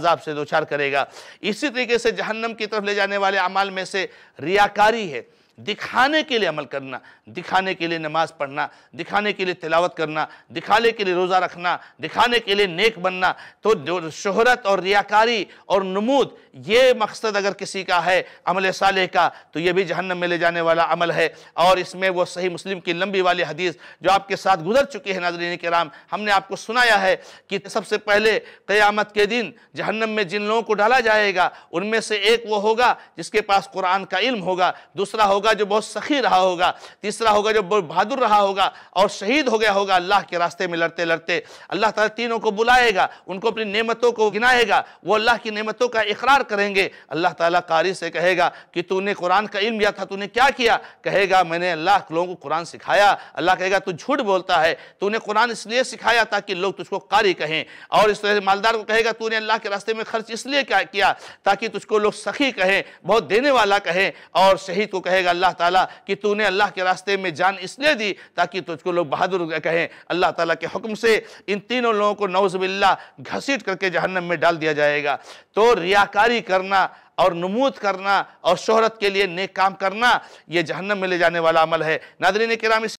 अजाब से दो चार करेगा इसी तरीके से जहन्नम की तरफ ले जाने वाले अमाल में से रियाकारी है दिखाने के लिए अमल करना दिखाने के लिए नमाज पढ़ना दिखाने के लिए तिलावत करना दिखाने के लिए रोज़ा रखना दिखाने के लिए नेक बनना तो शहरत और रियाकारी और नमूद ये मकसद अगर किसी का है अमल साले का तो ये भी जहन्नम में ले जाने वाला अमल है और इसमें वो सही मुस्लिम की लंबी वाली हदीस जो आपके साथ गुजर चुकी है नाजरीन कराम हमने आपको सुनाया है कि सबसे पहले क़यामत के दिन जहन्नम में जिन लोगों को डाला जाएगा उनमें से एक वो होगा जिसके पास कुरान का इल्म होगा दूसरा होगा होगा जो बहुत सखी रहा होगा तीसरा होगा जो बहुत बहादुर रहा होगा और शहीद हो गया होगा अल्लाह के रास्ते में लड़ते लड़ते अल्लाह ताला तीनों को बुलाएगा उनको अपनी नेमतों को गिनाएगा वो अल्लाह की नेमतों का इकरार करेंगे अल्लाह ताला कारी से कहेगा कि तूने कुरान का इल्म लिया था तूने क्या किया कहेगा मैंने अल्लाह लोगों को कुरान सिखाया अल्लाह कहेगा तू झूठ बोलता है तूने कुरान इसलिए सिखाया ताकि लोग तुझको कारी कहें और इस तरह से मालदार को कहेगा तूने अल्लाह के रास्ते में खर्च इसलिए क्या किया ताकि तुझको लोग सखी कहें बहुत देने वाला कहें और शहीद को कहेगा अल्लाह ताला कि तूने अल्लाह के रास्ते में जान इसलिए दी ताकि तुझको लोग बहादुर कहें अल्लाह ताला के हुक्म से इन तीनों लोगों को नौजबिल्ला घसीट करके जहन्नम में डाल दिया जाएगा तो रियाकारी करना और नमूद करना और शोहरत के लिए नेक काम करना ये जहन्नम में ले जाने वाला अमल है नादरीन कराम इस